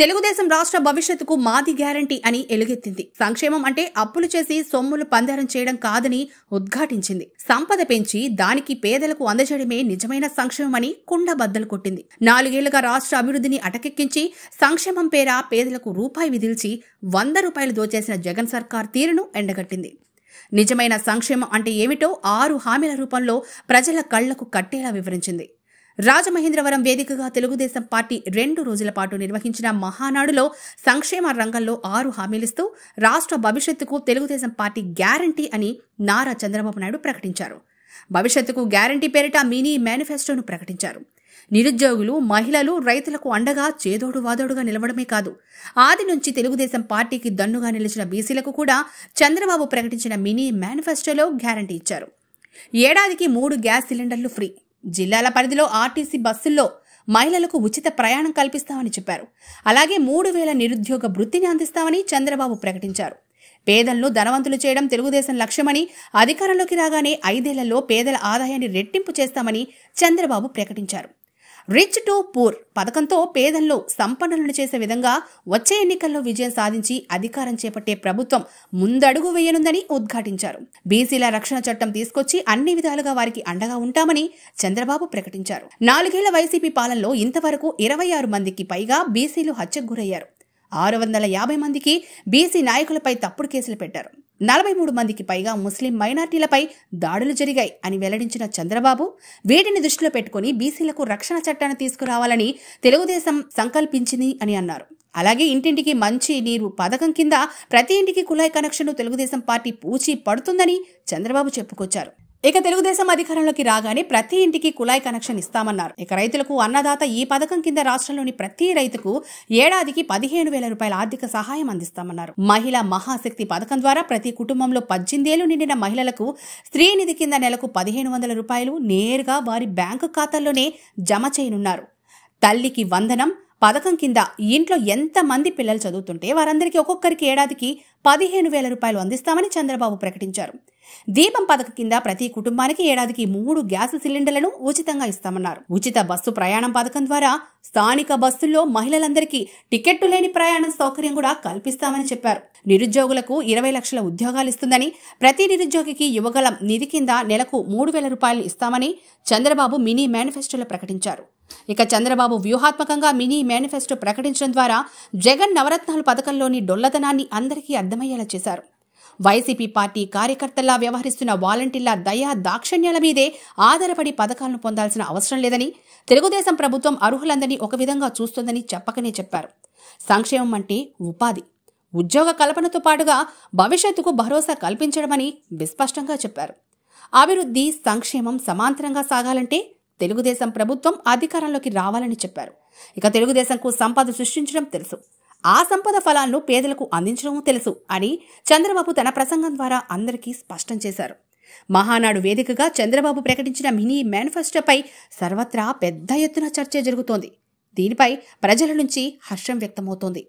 తెలుగుదేశం రాష్ట్ర భవిష్యత్తుకు మాది గ్యారంటీ అని ఎలుగెత్తింది సంక్షేమం అంటే అప్పులు చేసి సొమ్ములు పందారం చేయడం కాదని ఉద్ఘాటించింది సంపద పెంచి దానికి పేదలకు అందజేయడమే నిజమైన సంక్షేమమని కుండ బద్దలు కొట్టింది నాలుగేళ్లుగా రాష్ట్ర అభివృద్ధిని అటకెక్కించి సంక్షేమం పేర పేదలకు రూపాయి విధిల్చి వంద రూపాయలు దోచేసిన జగన్ సర్కార్ తీరును ఎండగట్టింది నిజమైన సంక్షేమం అంటే ఏమిటో ఆరు హామీల రూపంలో ప్రజల కళ్లకు కట్టేలా వివరించింది రాజమహేంద్రవరం వేదికగా తెలుగుదేశం పార్టీ రెండు రోజుల పాటు నిర్వహించిన మహానాడులో సంక్షేమ రంగంలో ఆరు హామీలిస్తూ రాష్ట్ర భవిష్యత్తుకు తెలుగుదేశం పార్టీ గ్యారంటీ అని నారా చంద్రబాబు నాయుడు ప్రకటించారు భవిష్యత్తుకు గ్యారంటీ పేరిట మినీ మేనిఫెస్టోను ప్రకటించారు నిరుద్యోగులు మహిళలు రైతులకు అండగా చేదోడు వాదోడుగా నిలవడమే కాదు ఆది నుంచి తెలుగుదేశం పార్టీకి దన్నుగా నిలిచిన బీసీలకు కూడా చంద్రబాబు ప్రకటించిన మినీ మేనిఫెస్టోలో గ్యారంటీ ఇచ్చారు ఏడాదికి మూడు గ్యాస్ సిలిండర్లు ఫ్రీ జిల్లాల పరిధిలో ఆర్టీసీ బస్సుల్లో మహిళలకు ఉచిత ప్రయాణం కల్పిస్తామని చెప్పారు అలాగే మూడు వేల నిరుద్యోగ వృత్తిని అందిస్తామని చంద్రబాబు ప్రకటించారు పేదలను ధనవంతులు చేయడం తెలుగుదేశం లక్ష్యమని అధికారంలోకి రాగానే ఐదేళ్లలో పేదల ఆదాయాన్ని రెట్టింపు చేస్తామని చంద్రబాబు ప్రకటించారు రిచ్ టు పూర్ పథకంతో పేదల్లో సంపన్నులను చేసే విధంగా వచ్చే ఎన్నికల్లో విజయం సాధించి అధికారం చేపట్టే ప్రభుత్వం ముందడుగు వేయనుందని ఉద్ఘాటించారు బీసీల రక్షణ చట్టం తీసుకొచ్చి అన్ని విధాలుగా వారికి అండగా ఉంటామని చంద్రబాబు ప్రకటించారు నాలుగేళ్ల వైసీపీ పాలనలో ఇంతవరకు ఇరవై ఆరు మందికి పైగా బీసీలు హత్యకు గురయ్యారు ఆరు వందల యాభై మందికి బీసీ నాయకులపై తప్పుడు కేసులు పెట్టారు నలభై మూడు మందికి పైగా ముస్లిం మైనార్టీలపై దాడులు జరిగాయి అని వెల్లడించిన చంద్రబాబు వీటిని దృష్టిలో పెట్టుకుని బీసీలకు రక్షణ చట్టాన్ని తీసుకురావాలని తెలుగుదేశం సంకల్పించింది అని అన్నారు అలాగే ఇంటింటికి మంచి నీరు పథకం కింద ప్రతి ఇంటికి కుళాయి కనెక్షన్ను తెలుగుదేశం పార్టీ పూచి పడుతుందని చంద్రబాబు చెప్పుకొచ్చారు ఇక తెలుగుదేశం అధికారంలోకి రాగానే ప్రతి ఇంటికి కుళాయి కనెక్షన్ ఇస్తామన్నారు ఇక రైతులకు అన్నదాత ఈ పథకం కింద రాష్ట్రంలోని ప్రతి రైతుకు ఏడాదికి పదిహేను వేల రూపాయల ఆర్థిక సహాయం అందిస్తామన్నారు మహిళా మహాశక్తి పథకం ద్వారా ప్రతి కుటుంబంలో పద్దెనిమిదేళ్లు నిండిన మహిళలకు స్త్రీనిధి కింద నెలకు పదిహేను వందల రూపాయలు నేరుగా వారి బ్యాంకు ఖాతాల్లోనే జమ చేయనున్నారు తల్లికి వందనం పథకం కింద ఇంట్లో ఎంతమంది పిల్లలు చదువుతుంటే వారందరికీ ఒక్కొక్కరికి ఏడాదికి పదిహేను వేల రూపాయలు అందిస్తామని చంద్రబాబు ప్రకటించారు దీపం పథకం కింద ప్రతి కుటుంబానికి ఏడాదికి మూడు గ్యాస్ సిలిండర్లను ఉచితంగా ఇస్తామన్నారు ఉచిత బస్సు ప్రయాణం పథకం ద్వారా స్థానిక బస్సుల్లో మహిళలందరికీ టికెట్టు లేని ప్రయాణం సౌకర్యం కూడా కల్పిస్తామని చెప్పారు నిరుద్యోగులకు ఇరవై లక్షల ఉద్యోగాలు ఇస్తుందని ప్రతి నిరుద్యోగికి యువగలం నిధి కింద నెలకు మూడు వేల రూపాయలు ఇస్తామని చంద్రబాబు మినీ మేనిఫెస్టోలో ప్రకటించారు ఇక చంద్రబాబు వ్యూహాత్మకంగా మినీ మేనిఫెస్టో ప్రకటించడం ద్వారా జగన్ నవరత్నాలు పథకంలోని డొల్లతనాన్ని అందరికీ అర్థమయ్యేలా చేశారు వైసీపీ పార్టీ కార్యకర్తల్లా వ్యవహరిస్తున్న వాలంటీర్ల దయా దాక్షణ్యాల మీదే ఆధారపడి పథకాలను పొందాల్సిన అవసరం లేదని తెలుగుదేశం ప్రభుత్వం అర్హులందరినీ ఒక విధంగా చూస్తోందని చెప్పకనే చెప్పారు సంక్షేమం అంటే ఉపాధి ఉద్యోగ కల్పనతో పాటుగా భవిష్యత్తుకు భరోసా కల్పించడమని విస్పష్టంగా చెప్పారు అభివృద్ధి సంక్షేమం సమాంతరంగా సాగాలంటే తెలుగుదేశం ప్రభుత్వం అధికారంలోకి రావాలని చెప్పారు ఇక తెలుగుదేశంకు సంపద సృష్టించడం తెలుసు ఆ సంపద ఫలాలను పేదలకు అందించడం తెలుసు అని చంద్రబాబు తన ప్రసంగం ద్వారా అందరికీ స్పష్టం చేశారు మహానాడు వేదికగా చంద్రబాబు ప్రకటించిన మినీ మేనిఫెస్టోపై సర్వత్రా పెద్ద ఎత్తున చర్చ జరుగుతోంది దీనిపై ప్రజల నుంచి హర్షం వ్యక్తమవుతోంది